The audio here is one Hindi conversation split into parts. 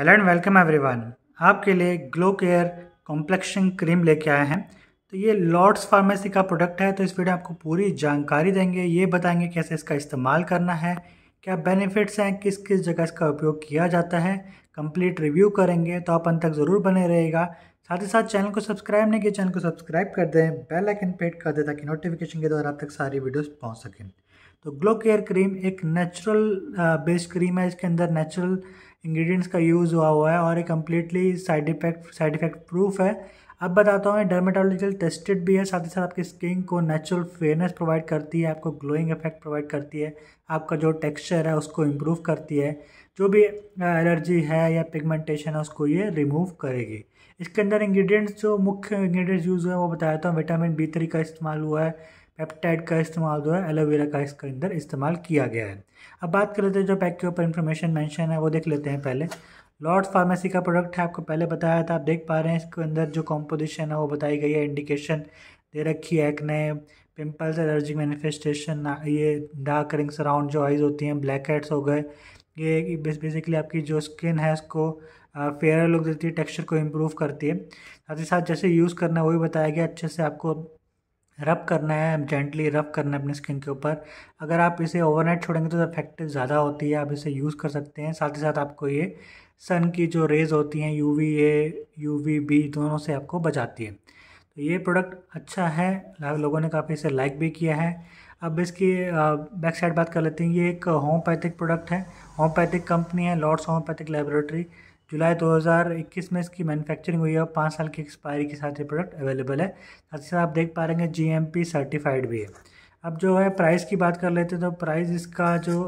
हेलो एंड वेलकम एवरीवन आपके लिए ग्लो केयर कॉम्प्लेक्शन क्रीम लेके आए हैं तो ये लॉर्ड्स फार्मेसी का प्रोडक्ट है तो इस वीडियो में आपको पूरी जानकारी देंगे ये बताएंगे कैसे इसका इस्तेमाल करना है क्या बेनिफिट्स हैं किस किस जगह इसका उपयोग किया जाता है कंप्लीट रिव्यू करेंगे तो आप अंत तक ज़रूर बने रहेगा साथ ही साथ चैनल को सब्सक्राइब नहीं किया चैनल को सब्सक्राइब कर दें बेल आइकन पे कर दें ताकि नोटिफिकेशन के द्वारा आप तक सारी वीडियोस पहुंच सकें तो ग्लो केयर क्रीम एक नेचुरल बेस्ड क्रीम है इसके अंदर नेचुरल इंग्रेडिएंट्स का यूज़ हुआ हुआ है और ये completely side effect side effect proof है अब बताता हूँ डर्मेटोलॉजिकल टेस्टेड भी है साथ ही साथ आपकी स्किन को नेचुरल फेयरनेस प्रोवाइड करती है आपको ग्लोइंग इफेक्ट प्रोवाइड करती है आपका जो टेक्सचर है उसको इम्प्रूव करती है जो भी एलर्जी uh, है या पिगमेंटेशन है उसको ये रिमूव करेगी इसके अंदर इंग्रेडिएंट्स जो मुख्य इंग्रेडिएंट्स यूज़ हुए हैं वो बताया था विटामिन बी थ्री का इस्तेमाल हुआ है पेप्टाइड का इस्तेमाल जो है एलोवेरा का इसके अंदर इस्तेमाल किया गया है अब बात कर लेते हैं जो पैक के ऊपर इन्फॉर्मेशन मैंशन है वो देख लेते हैं पहले लॉर्ड फार्मेसी का प्रोडक्ट है आपको पहले बताया था आप देख पा रहे हैं इसके अंदर जो कॉम्पोजिशन है वो बताई गई है इंडिकेशन दे रखी है एक्ने पिंपल्स एलर्जिक मैनिफेस्टेशन ये डार्क रिंग्स अराउंड जो आइज़ होती हैं ब्लैक हेड्स हो गए ये बेसिकली आपकी जो स्किन है उसको फेयर लुक देती है टेक्सचर को इम्प्रूव करती है साथ ही साथ जैसे यूज़ करना है वही बताया गया अच्छे से आपको रब करना है जेंटली रब करना है अपने स्किन के ऊपर अगर आप इसे ओवरनाइट छोड़ेंगे तो इफेक्टिव ज़्यादा होती है आप इसे यूज़ कर सकते हैं साथ ही साथ आपको ये सन की जो रेज़ होती हैं U V A U V B दोनों से आपको बचाती है तो ये प्रोडक्ट अच्छा है लोगों ने काफ़ी इसे लाइक भी किया है अब इसकी बैक साइड बात कर लेते हैं ये एक होम्योपैथिक प्रोडक्ट है होम्योपैथिक कंपनी है लॉर्ड्स होम्योपैथिक लेबोरेटरी जुलाई 2021 में इसकी मैन्युफैक्चरिंग हुई है और पाँच साल की एक्सपायरी के साथ ये प्रोडक्ट अवेलेबल है साथ ही साथ आप देख पा रहे हैं जी सर्टिफाइड भी है अब जो है प्राइस की बात कर लेते हैं तो प्राइस इसका जो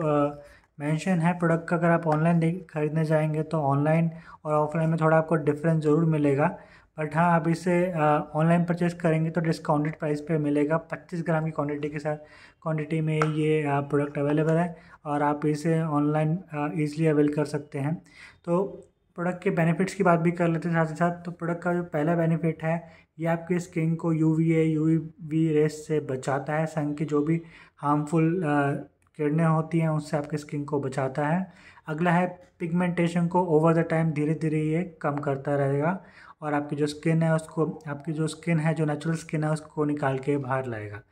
मेंशन है प्रोडक्ट का अगर आप ऑनलाइन खरीदने जाएंगे तो ऑनलाइन और ऑफलाइन में थोड़ा आपको डिफरेंस ज़रूर मिलेगा बट हाँ आप इसे ऑनलाइन परचेस करेंगे तो डिस्काउंटेड प्राइस पे मिलेगा 25 ग्राम की क्वांटिटी के साथ क्वांटिटी में ये प्रोडक्ट अवेलेबल है और आप इसे ऑनलाइन ईजिली अवेल कर सकते हैं तो प्रोडक्ट के बेनिफिट्स की बात भी कर लेते हैं साथ ही साथ तो प्रोडक्ट का जो पहला बेनिफिट है ये आपके स्किन को U V A U V rays से बचाता है सन की जो भी हार्मफुल किरणें होती हैं उससे आपके स्किन को बचाता है अगला है पिगमेंटेशन को ओवर द टाइम धीरे धीरे ये कम करता रहेगा और आपकी जो स्किन है उसको आपकी जो स्किन है जो नेचुरल स्किन है उसको निकाल के बाहर लाएगा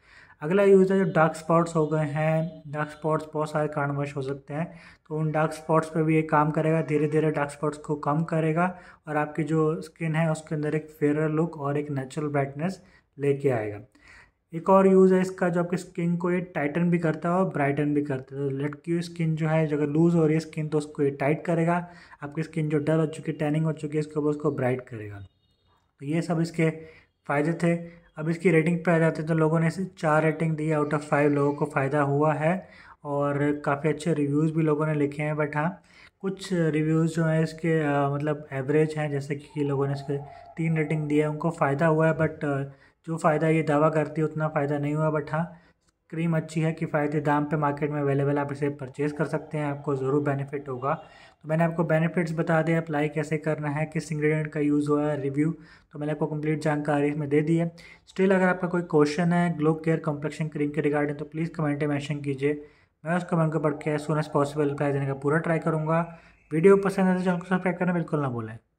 अगला यूज़ है जो डार्क स्पॉट्स हो गए हैं डार्क स्पॉट्स बहुत सारे कारणवश हो सकते हैं तो उन डार्क स्पॉट्स पर भी ये काम करेगा धीरे धीरे डार्क स्पॉट्स को कम करेगा और आपकी जो स्किन है उसके अंदर एक फेयर लुक और एक नेचुरल ब्राइटनेस लेके आएगा एक और यूज़ है इसका जो आपकी स्किन को ये टाइटन भी करता है और ब्राइटन भी करता है तो लटकी हुई स्किन जो है अगर लूज़ हो रही है स्किन तो उसको ये टाइट करेगा आपकी स्किन जो डल हो चुकी है टैनिंग हो चुकी है इसके ऊपर उसको ब्राइट करेगा तो ये सब इसके फ़ायदे थे अब इसकी रेटिंग पे आ जाते हैं तो लोगों ने इसे चार रेटिंग दी आउट ऑफ फाइव लोगों को फ़ायदा हुआ है और काफ़ी अच्छे रिव्यूज़ भी लोगों ने लिखे हैं बट हाँ कुछ रिव्यूज़ जो हैं इसके आ, मतलब एवरेज हैं जैसे कि लोगों ने इसके तीन रेटिंग दी है उनको फ़ायदा हुआ है बट जो फ़ायदा ये दावा करती है उतना फ़ायदा नहीं हुआ बट हाँ क्रीम अच्छी है किफ़ायती दाम पे मार्केट में अवेलेबल आप इसे परचेज़ कर सकते हैं आपको ज़रूर बेनिफिट होगा तो मैंने आपको बेनिफिट्स बता दिए अप्लाई कैसे करना है किस इंग्रेडिएंट का यूज़ हुआ है रिव्यू तो मैंने आपको कंप्लीट जानकारी इसमें दे दी है स्टिल अगर आपका कोई क्वेश्चन है ग्लो केयर कॉम्प्लेक्शन क्रीम के रिगार्डिंग तो प्लीज़ कमेंट में मैंशन कीजिए मैं उस कमेंट को पढ़ के एज एज़ पॉसिबल रिप्लाई देने का पूरा ट्राई करूँगा वीडियो पसंद आए तो चैनल को सब्सक्राइब करना बिल्कुल ना भूलें